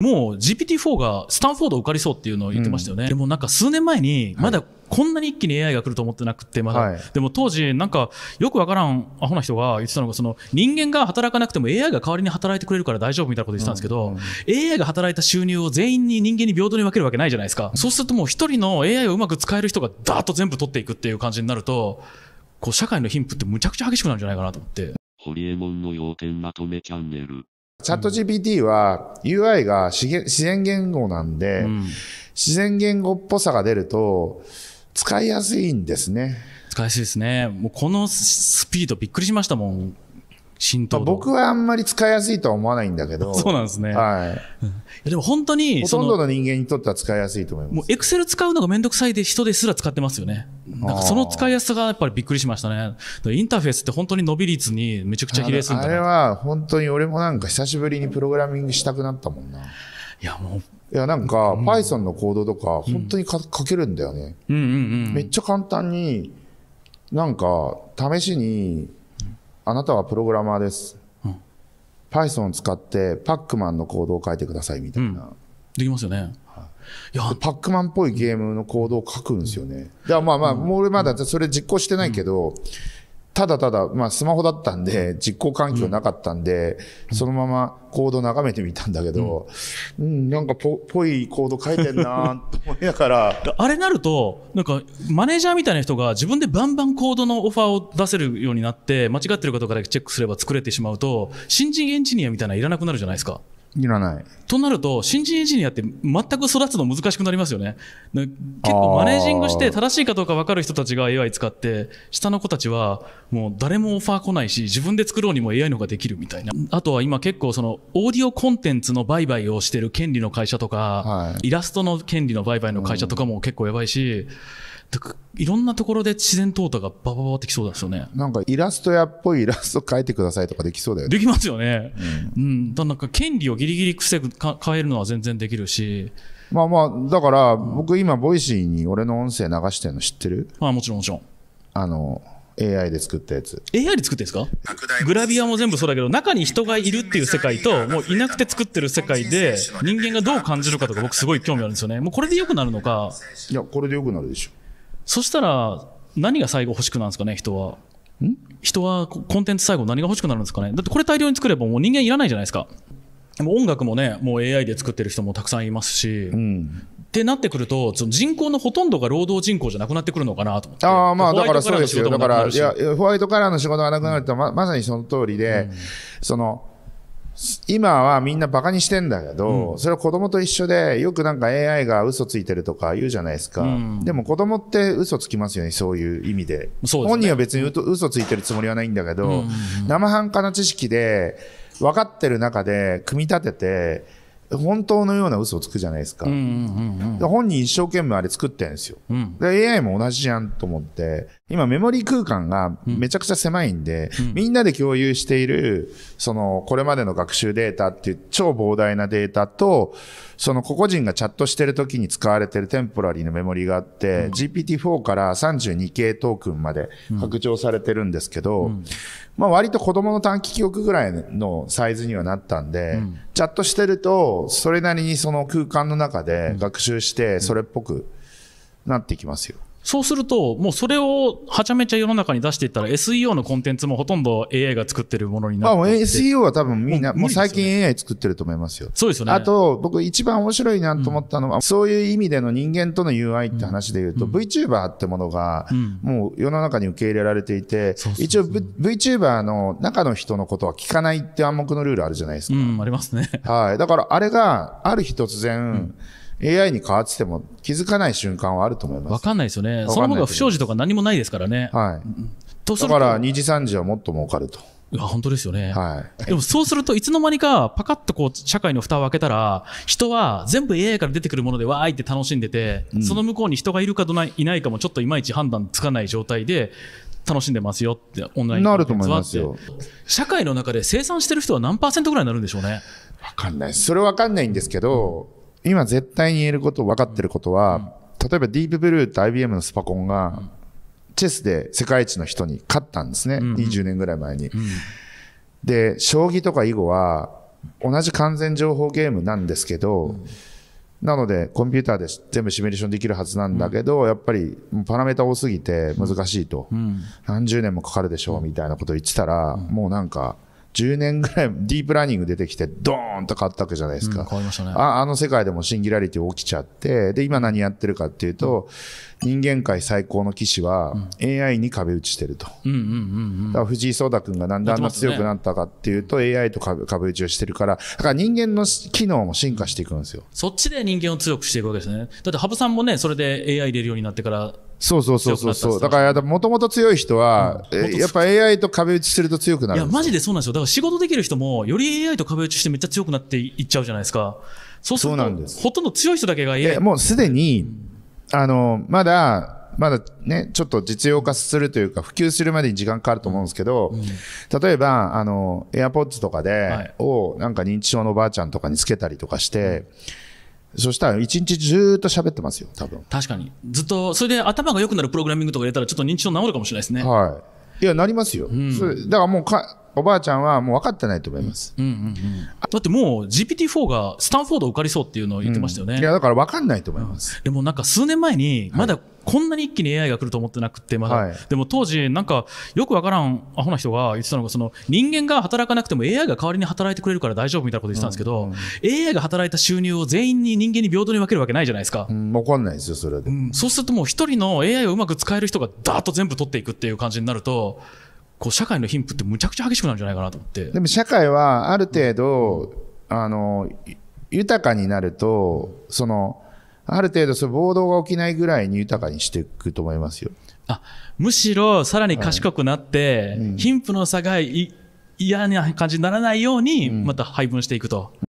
もう GPT-4 がスタンフォード受かりそうっていうのを言ってましたよね。うん、でもなんか数年前に、まだこんなに一気に AI が来ると思ってなくて、まだ、はい、でも当時、なんかよくわからんアホな人が言ってたのが、その人間が働かなくても AI が代わりに働いてくれるから大丈夫みたいなこと言ってたんですけど、うんうん、AI が働いた収入を全員に人間に平等に分けるわけないじゃないですか。そうするともう一人の AI をうまく使える人がダーッと全部取っていくっていう感じになると、こう社会の貧富ってむちゃくちゃ激しくなるんじゃないかなと思って。ホリエモンの要点まとめチャンネル。チャット GPT は UI が自然言語なんで、自然言語っぽさが出ると使いやすいんですね。使いやすいですね。もうこのスピードびっくりしましたもん。浸透僕はあんまり使いやすいとは思わないんだけど。そうなんですね。はい。でも本当に。ほとんどの人間にとっては使いやすいと思います。もうエクセル使うのがめんどくさいで人ですら使ってますよね。なんかその使いやすさがやっぱりびっくりしましたね。インターフェースって本当に伸び率にめちゃくちゃ比例するんだあれは本当に俺もなんか久しぶりにプログラミングしたくなったもんな。いやもう。いやなんか Python のコードとか本当に書けるんだよね。うんうんうん。めっちゃ簡単に、なんか試しに、あなたはプログラマーです。うん、Python 使ってパックマンのコードを書いてくださいみたいな。うん、できますよね。いやパックマンっぽいゲームのコードを書くんですよね。うん、いやまあまあ、もう俺まだそれ実行してないけど、ただただ、まあ、スマホだったんで、実行環境なかったんで、うん、そのままコード眺めてみたんだけど、うん、うん、なんかぽ、ぽいコード書いてんなと思いながら。あれなると、なんか、マネージャーみたいな人が自分でバンバンコードのオファーを出せるようになって、間違ってるかとかだけチェックすれば作れてしまうと、新人エンジニアみたいなのいらなくなるじゃないですか。いらない。となると、新人エンジニアって全く育つの難しくなりますよね。結構マネージングして正しいかどうか分かる人たちが AI 使って、下の子たちはもう誰もオファー来ないし、自分で作ろうにも AI の方ができるみたいな。あとは今結構そのオーディオコンテンツの売買をしてる権利の会社とか、はい、イラストの権利の売買の会社とかも結構やばいし、いろんなところで自然淘汰がばばばってきそうですよね。なんかイラスト屋っぽいイラスト描いてくださいとかできそうだよね。できますよね。うん。うん、なんか権利をギリギリ癖か変えるのは全然できるし。まあまあ、だから僕今、ボイシーに俺の音声流してるの知ってるまあもちろんもちろん。あの、AI で作ったやつ。AI で作ってんですかグラビアも全部そうだけど、中に人がいるっていう世界と、もういなくて作ってる世界で、人間がどう感じるかとか僕すごい興味あるんですよね。もうこれで良くなるのか。いや、これで良くなるでしょ。そしたら、何が最後欲しくなるんですかね、人は。人はコンテンツ最後何が欲しくなるんですかねだってこれ大量に作ればもう人間いらないじゃないですか。も音楽もね、もう AI で作ってる人もたくさんいますし、うん、ってなってくると、その人口のほとんどが労働人口じゃなくなってくるのかなと思って。ああ、まあだからそうですよ。だから、いや、ホワイトカラーの仕事がなくなると、ま、まさにその通りで、うん、その、今はみんなバカにしてんだけど、うん、それは子供と一緒で、よくなんか AI が嘘ついてるとか言うじゃないですか。うん、でも子供って嘘つきますよね、そういう意味で。でね、本人は別に嘘ついてるつもりはないんだけど、生半可な知識で、分かってる中で組み立てて本当のような嘘をつくじゃないですか,、本人一生懸命あれ作ってるんですよ、うん、で AI も同じじゃんと思って今メモリー空間がめちゃくちゃ狭いんで、うん、みんなで共有している、その、これまでの学習データっていう超膨大なデータと、その個々人がチャットしてる時に使われてるテンポラリーのメモリーがあって、うん、GPT-4 から 32K トークンまで拡張されてるんですけど、うん、まあ割と子供の短期記憶ぐらいのサイズにはなったんで、チャットしてると、それなりにその空間の中で学習して、それっぽくなってきますよ。そうすると、もうそれをはちゃめちゃ世の中に出していったら、SEO のコンテンツもほとんど AI が作ってるものになって。あ、SEO は多分みんな、もう、ね、もう最近 AI 作ってると思いますよ。そうですよね。あと、僕一番面白いなと思ったのは、うん、そういう意味での人間との UI って話で言うと、うん、VTuber ってものが、もう世の中に受け入れられていて、うん、一応、v、VTuber の中の人のことは聞かないって暗黙のルールあるじゃないですか。うん、ありますね。はい。だからあれが、ある日突然、AI に変わってても気づかない瞬間はあると思います。わかんないですよね。その方が不祥事とか何もないですからね。はい。だから2次3次はもっと儲かると。あ本当ですよね、はい、でもそうするといつの間にかパカッとこう社会の蓋を開けたら人は全部 AI から出てくるものでわーいって楽しんでて、うん、その向こうに人がいるかどないいないかもちょっといまいち判断つかない状態で楽しんでますよってオンラインなると思いますよ社会の中で生産してる人は何パーセントぐらいになるんでしょうね分かんないそれ分かんないんですけど、今絶対に言えること分かってることは、例えばディープブルーと IBM のスパコンが、チェスで世界一の人に勝ったんですね、20年ぐらい前に、で将棋とか囲碁は同じ完全情報ゲームなんですけど、なのでコンピューターで全部シミュレーションできるはずなんだけど、やっぱりパラメータ多すぎて難しいと、何十年もかかるでしょうみたいなことを言ってたら、もうなんか10年ぐらいディープラーニング出てきて、ドーンと変わったわけじゃないですか。うん、変わりましたね。あ、あの世界でもシンギュラリティ起きちゃって、で、今何やってるかっていうと、うん、人間界最高の棋士は、AI に壁打ちしてると。うんうんうん、藤井聡太君がなんであんな強くなったかっていうと、ね、AI と壁打ちをしてるから、だから人間の機能も進化していくんですよ。そっちで人間を強くしていくわけですね。だって羽生さんもね、それで AI 入れるようになってから、そうそうそうそうそう。だから、もともと強い人は、うん、やっぱ AI と壁打ちすると強くなる。いや、マジでそうなんですよ。だから仕事できる人も、より AI と壁打ちしてめっちゃ強くなっていっちゃうじゃないですか。そうすると、なんですほとんど強い人だけが AI。もうすでに、あの、まだ、まだね、ちょっと実用化するというか、普及するまでに時間かかると思うんですけど、うん、例えば、あの、AirPods とかで、はい、を、なんか認知症のおばあちゃんとかにつけたりとかして、うんそしたら一日ずっと喋ってますよ、多分確かに、ずっと、それで頭が良くなるプログラミングとか入れたら、ちょっと認知症治るかもしれないですね。はいいや、なりますよ、うん、それだからもうかおばあちゃんはもう分かってないと思います。うんうんうん、だってもう GPT-4 がスタンフォード受かりそうっていうのを言ってましたよね。うん、いや、だから分かんないと思います。でもなんか数年前に、まだこんなに一気に AI が来ると思ってなくて、まだ、はい、でも当時、なんかよく分からんアホな人が言ってたのが、その人間が働かなくても AI が代わりに働いてくれるから大丈夫みたいなこと言ってたんですけど、うんうん、AI が働いた収入を全員に人間に平等に分けるわけないじゃないですか。うん、分かんないですよ、それで。うん、そうするともう一人の AI をうまく使える人がだーっと全部取っていくっていう感じになると、こう社会の貧富ってむちゃくちゃ激しくなるんじゃないかなと思ってでも社会はある程度あの豊かになるとそのある程度その暴動が起きないぐらいに豊かにしていくと思いますよあむしろさらに賢くなって、はいうん、貧富の差が嫌な感じにならないようにまた配分していくと。うん